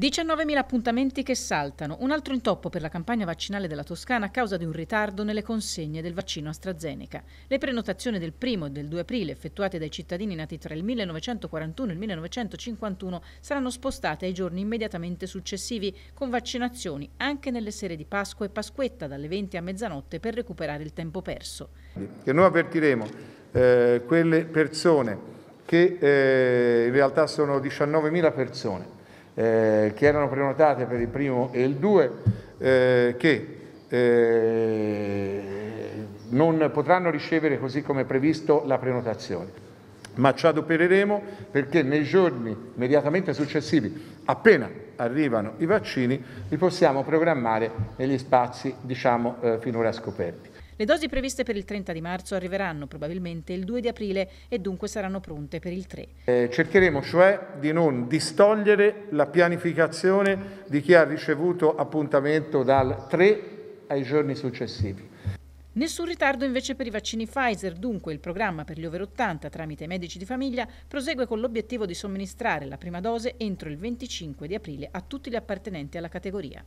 19.000 appuntamenti che saltano, un altro intoppo per la campagna vaccinale della Toscana a causa di un ritardo nelle consegne del vaccino AstraZeneca. Le prenotazioni del 1 e del 2 aprile effettuate dai cittadini nati tra il 1941 e il 1951 saranno spostate ai giorni immediatamente successivi con vaccinazioni anche nelle sere di Pasqua e Pasquetta dalle 20 a mezzanotte per recuperare il tempo perso. Che noi avvertiremo eh, quelle persone che eh, in realtà sono 19.000 persone eh, che erano prenotate per il primo e il due eh, che eh, non potranno ricevere così come previsto la prenotazione ma ci adopereremo perché nei giorni immediatamente successivi, appena arrivano i vaccini, li possiamo programmare negli spazi diciamo, eh, finora scoperti. Le dosi previste per il 30 di marzo arriveranno probabilmente il 2 di aprile e dunque saranno pronte per il 3. Eh, cercheremo cioè di non distogliere la pianificazione di chi ha ricevuto appuntamento dal 3 ai giorni successivi. Nessun ritardo invece per i vaccini Pfizer, dunque il programma per gli over 80 tramite medici di famiglia prosegue con l'obiettivo di somministrare la prima dose entro il 25 di aprile a tutti gli appartenenti alla categoria.